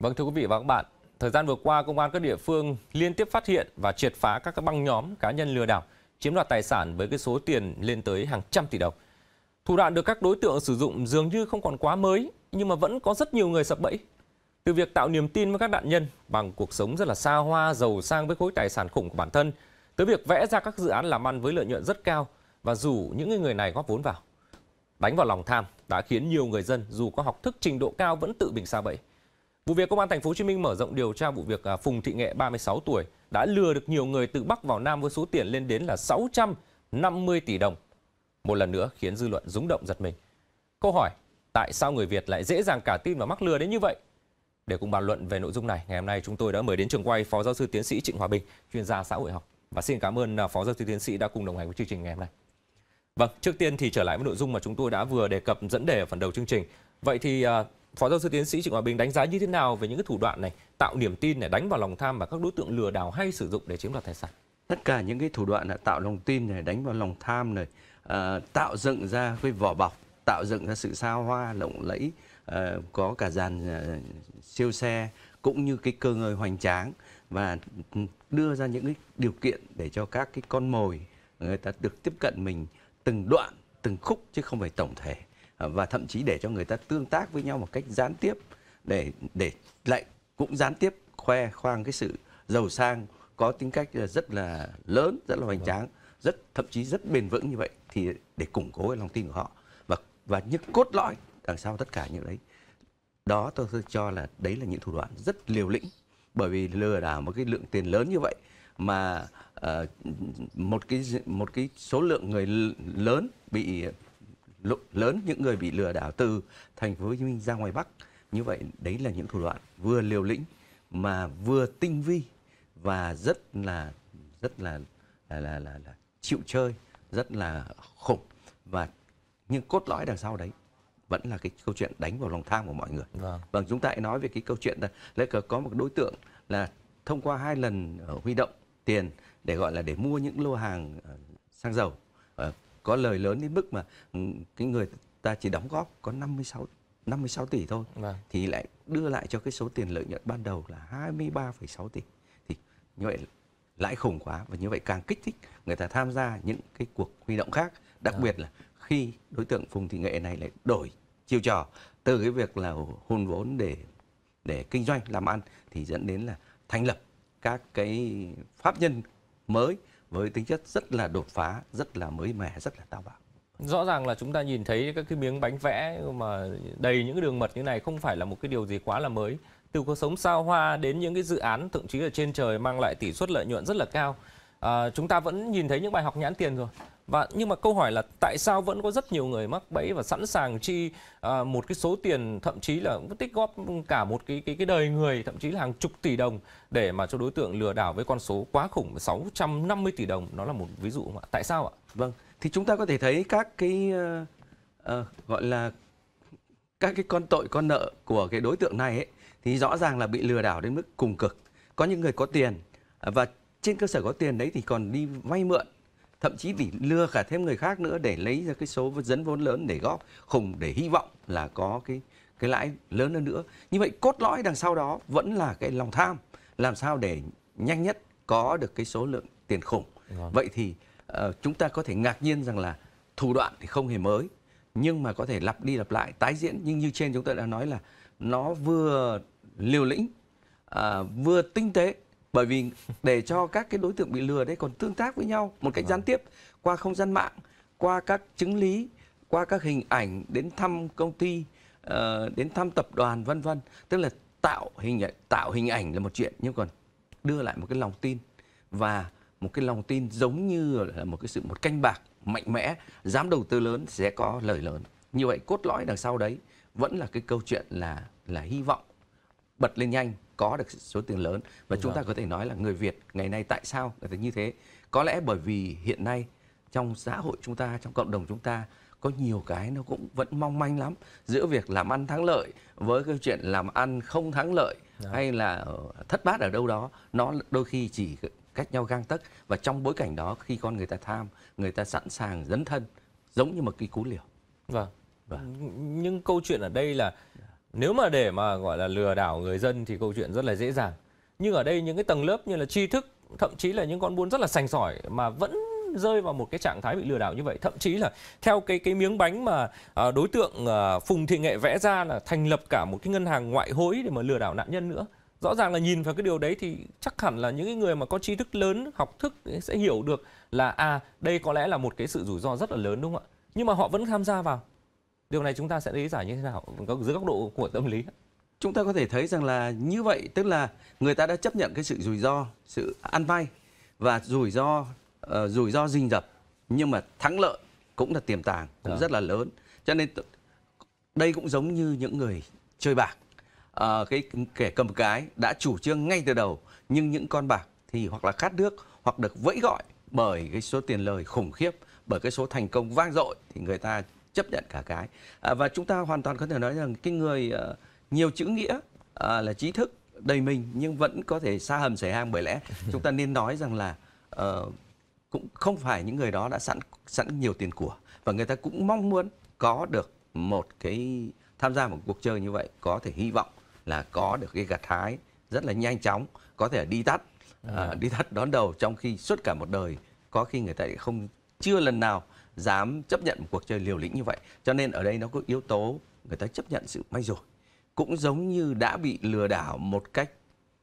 Vâng thưa quý vị và các bạn, thời gian vừa qua công an các địa phương liên tiếp phát hiện và triệt phá các băng nhóm cá nhân lừa đảo, chiếm đoạt tài sản với cái số tiền lên tới hàng trăm tỷ đồng. Thủ đoạn được các đối tượng sử dụng dường như không còn quá mới nhưng mà vẫn có rất nhiều người sập bẫy. Từ việc tạo niềm tin với các nạn nhân bằng cuộc sống rất là xa hoa, giàu sang với khối tài sản khủng của bản thân, tới việc vẽ ra các dự án làm ăn với lợi nhuận rất cao và rủ những người này góp vốn vào. Đánh vào lòng tham đã khiến nhiều người dân dù có học thức trình độ cao vẫn tự mình xa bẫy. Vụ việc công an thành phố Hồ Chí Minh mở rộng điều tra vụ việc à, Phùng Thị Nghệ 36 tuổi đã lừa được nhiều người từ Bắc vào Nam với số tiền lên đến là 650 tỷ đồng. Một lần nữa khiến dư luận rúng động giật mình. Câu hỏi, tại sao người Việt lại dễ dàng cả tin và mắc lừa đến như vậy? Để cùng bàn luận về nội dung này, ngày hôm nay chúng tôi đã mời đến trường quay Phó Giáo sư Tiến sĩ Trịnh Hòa Bình, chuyên gia xã hội học. Và xin cảm ơn à, Phó Giáo sư Tiến sĩ đã cùng đồng hành với chương trình ngày hôm nay. Vâng, trước tiên thì trở lại với nội dung mà chúng tôi đã vừa đề cập dẫn đề ở phần đầu chương trình. Vậy thì à, Phó giáo sư tiến sĩ Trịnh Hòa Bình đánh giá như thế nào về những cái thủ đoạn này tạo niềm tin để đánh vào lòng tham mà các đối tượng lừa đảo hay sử dụng để chiếm đoạt tài sản? Tất cả những cái thủ đoạn là tạo lòng tin này, đánh vào lòng tham này, à, tạo dựng ra cái vỏ bọc, tạo dựng ra sự xa hoa lộng lẫy, à, có cả dàn à, siêu xe cũng như cái cơ ngơi hoành tráng và ừ, đưa ra những cái điều kiện để cho các cái con mồi người ta được tiếp cận mình từng đoạn, từng khúc chứ không phải tổng thể. Ờ, và thậm chí để cho người ta tương tác với nhau một cách gián tiếp để để lại cũng gián tiếp khoe khoang cái sự giàu sang có tính cách rất là lớn rất là hoành vâng. tráng rất thậm chí rất bền vững như vậy thì để củng cố cái lòng tin của họ và và những cốt lõi đằng sau tất cả những đấy đó tôi, tôi cho là đấy là những thủ đoạn rất liều lĩnh bởi vì lừa đảo một cái lượng tiền lớn như vậy mà uh, một cái một cái số lượng người lớn bị lớn những người bị lừa đảo từ thành phố Hồ Chí Minh ra ngoài Bắc. Như vậy đấy là những thủ đoạn vừa liều lĩnh mà vừa tinh vi và rất là rất là là là là, là chịu chơi, rất là khủng và nhưng cốt lõi đằng sau đấy vẫn là cái câu chuyện đánh vào lòng tham của mọi người. Vâng, vâng chúng ta hãy nói về cái câu chuyện là cờ có một đối tượng là thông qua hai lần ờ, huy động tiền để gọi là để mua những lô hàng ờ, xăng dầu ờ, có lời lớn đến mức mà ừ, cái người ta chỉ đóng góp có 56 56 tỷ thôi vâng. thì lại đưa lại cho cái số tiền lợi nhuận ban đầu là 23,6 tỷ thì như vậy lãi khủng quá và như vậy càng kích thích người ta tham gia những cái cuộc huy động khác đặc à. biệt là khi đối tượng Phùng Thị Nghệ này lại đổi chiêu trò từ cái việc là hôn vốn để để kinh doanh làm ăn thì dẫn đến là thành lập các cái pháp nhân mới với tính chất rất là đột phá, rất là mới mẻ, rất là táo bạo. Rõ ràng là chúng ta nhìn thấy các cái miếng bánh vẽ mà đầy những cái đường mật như này không phải là một cái điều gì quá là mới. Từ cuộc sống sao hoa đến những cái dự án thậm chí là trên trời mang lại tỷ suất lợi nhuận rất là cao. À, chúng ta vẫn nhìn thấy những bài học nhãn tiền rồi và nhưng mà câu hỏi là tại sao vẫn có rất nhiều người mắc bẫy và sẵn sàng chi à, một cái số tiền thậm chí là tích góp cả một cái cái cái đời người thậm chí là hàng chục tỷ đồng để mà cho đối tượng lừa đảo với con số quá khủng 650 tỷ đồng nó là một ví dụ mà tại sao ạ? Vâng, thì chúng ta có thể thấy các cái uh, uh, gọi là các cái con tội con nợ của cái đối tượng này ấy, thì rõ ràng là bị lừa đảo đến mức cùng cực. Có những người có tiền à, và trên cơ sở có tiền đấy thì còn đi vay mượn thậm chí vì lừa cả thêm người khác nữa để lấy ra cái số dẫn vốn lớn để góp khủng để hy vọng là có cái cái lãi lớn hơn nữa như vậy cốt lõi đằng sau đó vẫn là cái lòng tham làm sao để nhanh nhất có được cái số lượng tiền khủng Ngon. Vâng. vậy thì uh, chúng ta có thể ngạc nhiên rằng là thủ đoạn thì không hề mới nhưng mà có thể lặp đi lặp lại tái diễn nhưng như trên chúng ta đã nói là nó vừa liều lĩnh uh, vừa tinh tế bởi vì để cho các cái đối tượng bị lừa đấy còn tương tác với nhau một cách vâng. gián tiếp qua không gian mạng qua các chứng lý qua các hình ảnh đến thăm công ty ờ, đến thăm tập đoàn vân vân tức là tạo hình tạo hình ảnh là một chuyện nhưng còn đưa lại một cái lòng tin và một cái lòng tin giống như là một cái sự một canh bạc mạnh mẽ dám đầu tư lớn sẽ có lời lớn như vậy cốt lõi đằng sau đấy vẫn là cái câu chuyện là là hy vọng bật lên nhanh có được số tiền lớn và vâng. chúng ta có thể nói là người Việt ngày nay tại sao là như thế có lẽ bởi vì hiện nay trong xã hội chúng ta trong cộng đồng chúng ta có nhiều cái nó cũng vẫn mong manh lắm giữa việc làm ăn thắng lợi với câu chuyện làm ăn không thắng lợi Đấy. Dạ. hay là ờ, thất bát ở đâu đó nó đôi khi chỉ cách nhau gang tấc và trong bối cảnh đó khi con người ta tham người ta sẵn sàng dấn thân giống như một cái cú liều vâng Vâng. Nhưng câu chuyện ở đây là dạ. Nếu mà để mà gọi là lừa đảo người dân thì câu chuyện rất là dễ dàng. Nhưng ở đây những cái tầng lớp như là tri thức, thậm chí là những con buôn rất là sành sỏi mà vẫn rơi vào một cái trạng thái bị lừa đảo như vậy thậm chí là theo cái cái miếng bánh mà à, đối tượng à, Phùng Thị Nghệ vẽ ra là thành lập cả một cái ngân hàng ngoại hối để mà lừa đảo nạn nhân nữa rõ ràng là nhìn vào cái điều đấy thì chắc hẳn là những cái người mà có tri thức lớn học thức sẽ hiểu được là à đây có lẽ là một cái sự rủi ro rất là lớn đúng không ạ nhưng mà họ vẫn tham gia vào điều này chúng ta sẽ lý giải như thế nào có dưới góc độ của tâm lý chúng ta có thể thấy rằng là như vậy tức là người ta đã chấp nhận cái sự rủi ro sự ăn vay và rủi ro uh, rủi ro rình rập nhưng mà thắng lợi cũng là tiềm tàng cũng à. rất là lớn cho nên đây cũng giống như những người chơi bạc à, cái kẻ cầm cái đã chủ trương ngay từ đầu nhưng những con bạc thì hoặc là khát nước hoặc được vẫy gọi bởi cái số tiền lời khủng khiếp bởi cái số thành công vang dội thì người ta chấp nhận cả cái à, và chúng ta hoàn toàn có thể nói rằng cái người à, nhiều chữ nghĩa à, là trí thức đầy mình nhưng vẫn có thể xa hầm sẻ hang bởi lẽ chúng ta nên nói rằng là à, cũng không phải những người đó đã sẵn sẵn nhiều tiền của và người ta cũng mong muốn có được một cái tham gia một cuộc chơi như vậy có thể hy vọng là có được cái gặt hái rất là nhanh chóng có thể đi tắt dạ. à, đi tắt đón đầu trong khi suốt cả một đời có khi người ta không chưa lần nào dám chấp nhận một cuộc chơi liều lĩnh như vậy. Cho nên ở đây nó có yếu tố người ta chấp nhận sự may rồi. Cũng giống như đã bị lừa đảo một cách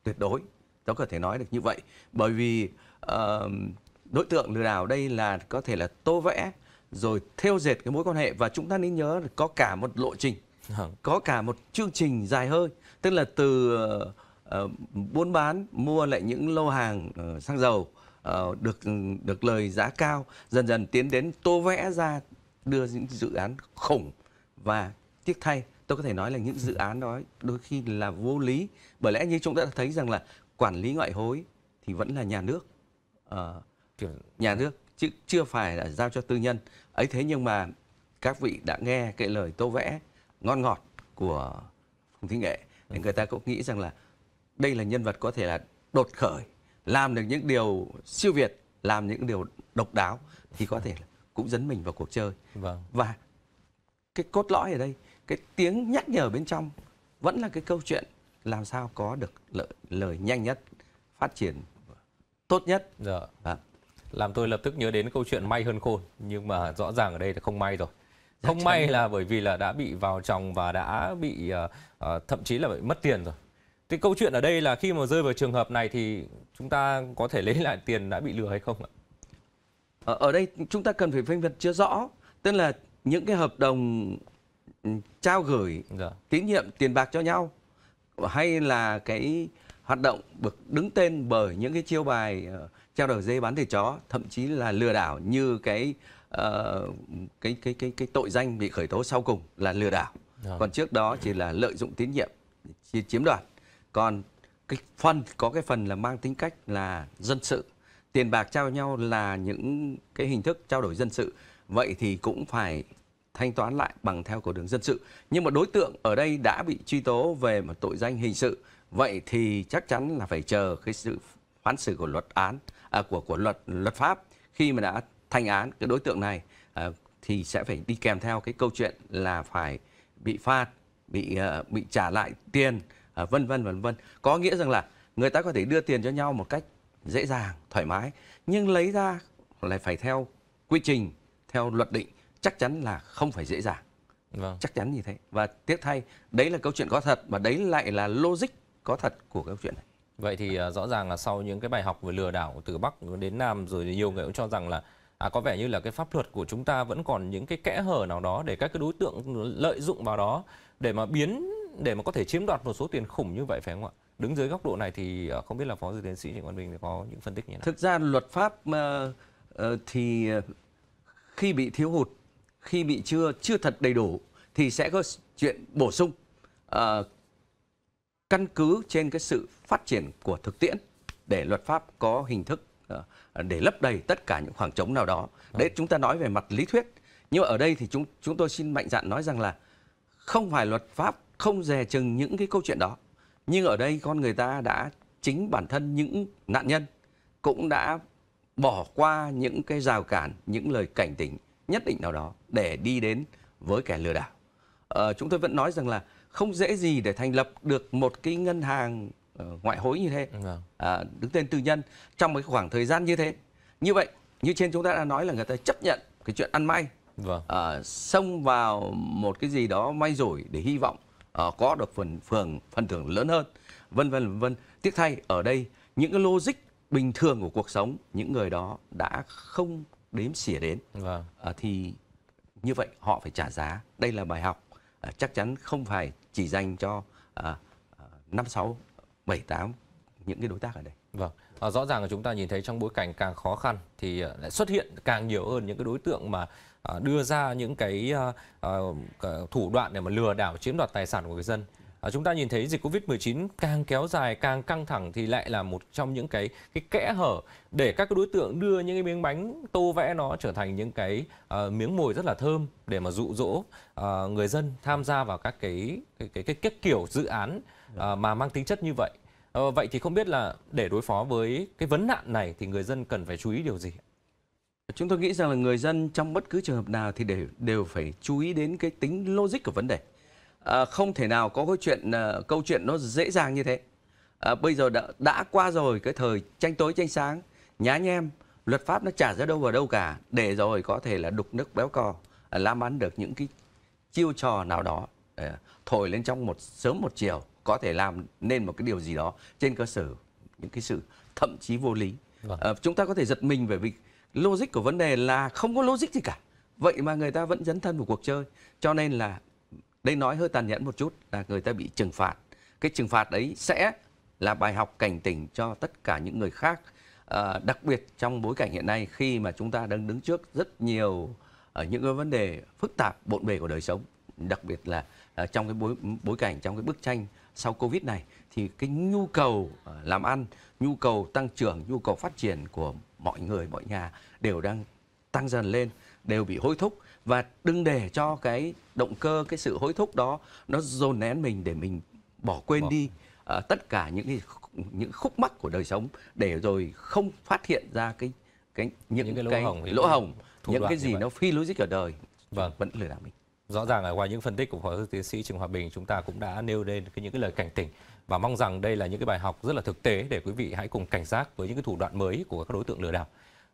tuyệt đối. Nó có thể nói được như vậy. Bởi vì uh, đối tượng lừa đảo đây là có thể là tô vẽ rồi theo dệt cái mối quan hệ và chúng ta nên nhớ là có cả một lộ trình vâng. có cả một chương trình dài hơi tức là từ uh, buôn bán mua lại những lô hàng uh, xăng dầu uh, được được lời giá cao dần dần tiến đến tô vẽ ra đưa những dự án khủng và tiếc thay tôi có thể nói là những dự án đó đôi khi là vô lý bởi lẽ như chúng ta thấy rằng là quản lý ngoại hối thì vẫn là nhà nước uh, nhà nước chứ chưa phải là giao cho tư nhân ấy thế nhưng mà các vị đã nghe cái lời tô vẽ ngon ngọt của phùng thị nghệ thì ừ. người ta cũng nghĩ rằng là đây là nhân vật có thể là đột khởi làm được những điều siêu việt làm những điều độc đáo thì có thể là cũng dẫn mình vào cuộc chơi vâng. và cái cốt lõi ở đây cái tiếng nhắc nhở bên trong vẫn là cái câu chuyện làm sao có được lợi, lời nhanh nhất phát triển tốt nhất dạ. à. làm tôi lập tức nhớ đến câu chuyện may hơn khôn nhưng mà rõ ràng ở đây là không may rồi dạ, không may là bởi vì là đã bị vào chồng và đã bị uh, thậm chí là bị mất tiền rồi thì câu chuyện ở đây là khi mà rơi vào trường hợp này thì chúng ta có thể lấy lại tiền đã bị lừa hay không ạ? Ở, ờ, ở đây chúng ta cần phải phân biệt chưa rõ, tức là những cái hợp đồng ừ, trao gửi dạ. tín nhiệm tiền bạc cho nhau hay là cái hoạt động được đứng tên bởi những cái chiêu bài uh, trao đổi dây bán thịt chó thậm chí là lừa đảo như cái uh, cái cái cái cái tội danh bị khởi tố sau cùng là lừa đảo dạ. còn trước đó chỉ là lợi dụng tín nhiệm chiếm đoạt còn cái phần có cái phần là mang tính cách là dân sự tiền bạc trao nhau là những cái hình thức trao đổi dân sự vậy thì cũng phải thanh toán lại bằng theo cổ đường dân sự nhưng mà đối tượng ở đây đã bị truy tố về một tội danh hình sự vậy thì chắc chắn là phải chờ cái sự phán xử của luật án à, của của luật luật pháp khi mà đã thành án cái đối tượng này à, thì sẽ phải đi kèm theo cái câu chuyện là phải bị phạt bị uh, bị trả lại tiền à, vân vân vân vân có nghĩa rằng là người ta có thể đưa tiền cho nhau một cách dễ dàng thoải mái nhưng lấy ra lại phải theo quy trình theo luật định chắc chắn là không phải dễ dàng vâng. chắc chắn như thế và tiếc thay đấy là câu chuyện có thật và đấy lại là logic có thật của câu chuyện này vậy thì à, rõ ràng là sau những cái bài học về lừa đảo từ bắc đến nam rồi nhiều người cũng cho rằng là à, có vẻ như là cái pháp luật của chúng ta vẫn còn những cái kẽ hở nào đó để các cái đối tượng lợi dụng vào đó để mà biến để mà có thể chiếm đoạt một số tiền khủng như vậy phải không ạ? Đứng dưới góc độ này thì ờ, không biết là phó sư tiến sĩ Trịnh Văn Bình có những phân tích như thế nào? Thực ra luật pháp ờ, ờ, thì khi bị thiếu hụt, khi bị chưa chưa thật đầy đủ thì sẽ có chuyện bổ sung căn cứ trên cái sự phát triển của thực tiễn để luật pháp có hình thức để lấp đầy tất cả những khoảng trống nào đó. Đấy chúng ta nói về mặt lý thuyết. Nhưng mà ở đây thì chúng chúng tôi xin mạnh dạn nói rằng là không phải luật pháp không dè chừng những cái câu chuyện đó nhưng ở đây con người ta đã chính bản thân những nạn nhân cũng đã bỏ qua những cái rào cản những lời cảnh tỉnh nhất định nào đó để đi đến với kẻ lừa đảo ờ, chúng tôi vẫn nói rằng là không dễ gì để thành lập được một cái ngân hàng ờ, ngoại hối như thế à, đứng tên tư nhân trong một khoảng thời gian như thế như vậy như trên chúng ta đã nói là người ta chấp nhận cái chuyện ăn may vâng. à, xông vào một cái gì đó may rủi để hy vọng Ờ, có được phần phường phần thưởng lớn hơn vân vân vân tiếc thay ở đây những cái logic bình thường của cuộc sống những người đó đã không đếm xỉa đến vâng. à, thì như vậy họ phải trả giá đây là bài học à, chắc chắn không phải chỉ dành cho năm sáu bảy tám những cái đối tác ở đây vâng rõ ràng là chúng ta nhìn thấy trong bối cảnh càng khó khăn thì lại xuất hiện càng nhiều hơn những cái đối tượng mà Ờ, đưa ra những cái ờ, ờ, thủ đoạn để mà lừa đảo chiếm đoạt tài sản của người dân. chúng ta nhìn thấy dịch Covid-19 càng kéo dài càng căng thẳng thì lại là một trong những cái cái kẽ hở để các đối tượng đưa những cái miếng bánh tô vẽ nó trở thành những cái uh, miếng mồi rất là thơm để mà dụ dỗ uh, người dân tham gia vào các cái cái cái, cái, cái kiểu dự án uh, mà mang tính chất như vậy. Uh, vậy thì không biết là để đối phó với cái vấn nạn này thì người dân cần phải chú ý điều gì? Chúng tôi nghĩ rằng là người dân trong bất cứ trường hợp nào thì đều đều phải chú ý đến cái tính logic của vấn đề. À, không thể nào có cái chuyện à, câu chuyện nó dễ dàng như thế. À, bây giờ đã, đã qua rồi cái thời tranh tối tranh sáng, nhá nhem, luật pháp nó trả ra đâu vào đâu cả để rồi có thể là đục nước béo cò, à, lam ăn được những cái chiêu trò nào đó à, thổi lên trong một sớm một chiều có thể làm nên một cái điều gì đó trên cơ sở những cái sự thậm chí vô lý. Vâng. À, chúng ta có thể giật mình về việc logic của vấn đề là không có logic gì cả vậy mà người ta vẫn dấn thân vào cuộc chơi cho nên là đây nói hơi tàn nhẫn một chút là người ta bị trừng phạt cái trừng phạt đấy sẽ là bài học cảnh tỉnh cho tất cả những người khác à, đặc biệt trong bối cảnh hiện nay khi mà chúng ta đang đứng trước rất nhiều ở ờ, những cái vấn đề phức tạp bộn bề của đời sống đặc biệt là à, trong cái bối bối cảnh trong cái bức tranh sau Covid này thì cái nhu cầu ờ, làm ăn, nhu cầu tăng trưởng, nhu cầu phát triển của mọi người, mọi nhà đều đang tăng dần lên, đều bị hối thúc và đừng để cho cái động cơ, cái sự hối thúc đó nó dồn nén mình để mình bỏ quên bỏ. đi uh, tất cả những cái, những khúc mắc của đời sống để rồi không phát hiện ra cái cái những, những cái lỗ cái hồng, lỗ hồng những cái gì nó phi logic ở đời vâng vẫn lừa đảo mình Rõ ràng là qua những phân tích của Phó sư Tiến sĩ Trịnh Hòa Bình chúng ta cũng đã nêu lên những cái lời cảnh tỉnh và mong rằng đây là những cái bài học rất là thực tế để quý vị hãy cùng cảnh giác với những cái thủ đoạn mới của các đối tượng lừa đảo.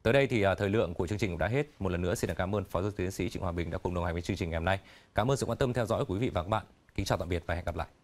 Tới đây thì à, thời lượng của chương trình cũng đã hết. Một lần nữa xin được cảm ơn Phó Giáo sư Tiến sĩ Trịnh Hòa Bình đã cùng đồng hành với chương trình ngày hôm nay. Cảm ơn sự quan tâm theo dõi của quý vị và các bạn. Kính chào tạm biệt và hẹn gặp lại.